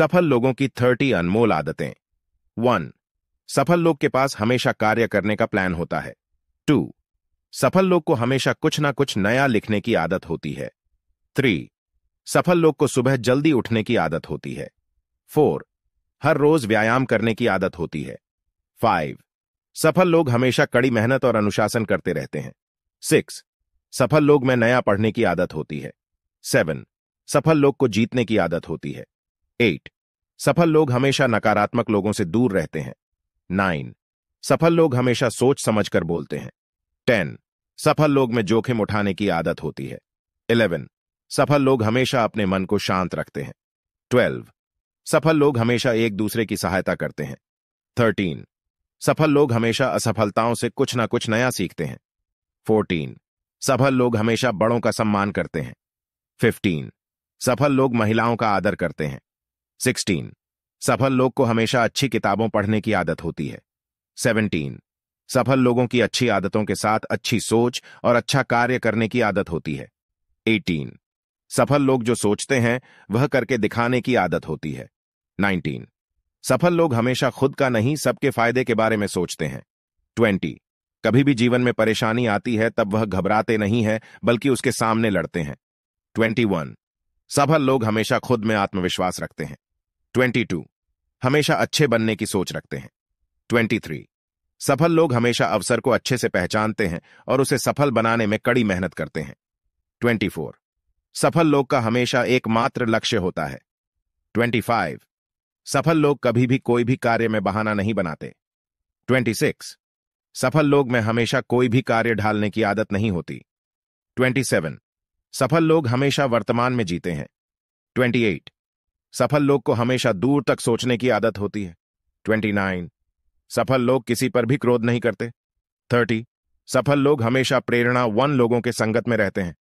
सफल लोगों की थर्टी अनमोल आदतें वन सफल लोग के पास हमेशा कार्य करने का प्लान होता है टू सफल लोग को हमेशा कुछ ना कुछ नया लिखने की आदत होती है थ्री सफल लोग को सुबह जल्दी उठने की आदत होती है फोर हर रोज व्यायाम करने की आदत होती है फाइव सफल लोग हमेशा कड़ी मेहनत और अनुशासन करते रहते हैं सिक्स सफल लोग में नया पढ़ने की आदत होती है सेवन सफल लोग को जीतने की आदत होती है एट सफल लोग हमेशा नकारात्मक लोगों से दूर रहते हैं नाइन सफल लोग हमेशा सोच समझकर बोलते हैं टेन सफल लोग में जोखिम उठाने की आदत होती है इलेवन सफल लोग हमेशा अपने मन को शांत रखते हैं ट्वेल्व सफल लोग हमेशा एक दूसरे की सहायता करते हैं थर्टीन सफल लोग हमेशा असफलताओं से कुछ ना कुछ नया सीखते हैं फोर्टीन सफल लोग हमेशा बड़ों का सम्मान करते हैं फिफ्टीन सफल लोग महिलाओं का आदर करते हैं सिक्सटीन सफल लोग को हमेशा अच्छी किताबों पढ़ने की आदत होती है सेवनटीन सफल लोगों की अच्छी आदतों के साथ अच्छी सोच और अच्छा कार्य करने की आदत होती है एटीन सफल लोग जो सोचते हैं वह करके दिखाने की आदत होती है नाइनटीन सफल लोग हमेशा खुद का नहीं सबके फायदे के बारे में सोचते हैं ट्वेंटी कभी भी जीवन में परेशानी आती है तब वह घबराते नहीं है बल्कि उसके सामने लड़ते हैं ट्वेंटी वन सफल लोग हमेशा खुद में आत्मविश्वास रखते हैं 22. हमेशा अच्छे बनने की सोच रखते हैं 23. सफल लोग हमेशा अवसर को अच्छे से पहचानते हैं और उसे सफल बनाने में कड़ी मेहनत करते हैं 24. सफल लोग का हमेशा एकमात्र लक्ष्य होता है 25. सफल लोग कभी भी कोई भी कार्य में बहाना नहीं बनाते 26. सफल लोग में हमेशा कोई भी कार्य ढालने की आदत नहीं होती 27. सफल लोग हमेशा वर्तमान में जीते हैं 28. सफल लोग को हमेशा दूर तक सोचने की आदत होती है ट्वेंटी नाइन सफल लोग किसी पर भी क्रोध नहीं करते थर्टी सफल लोग हमेशा प्रेरणा वन लोगों के संगत में रहते हैं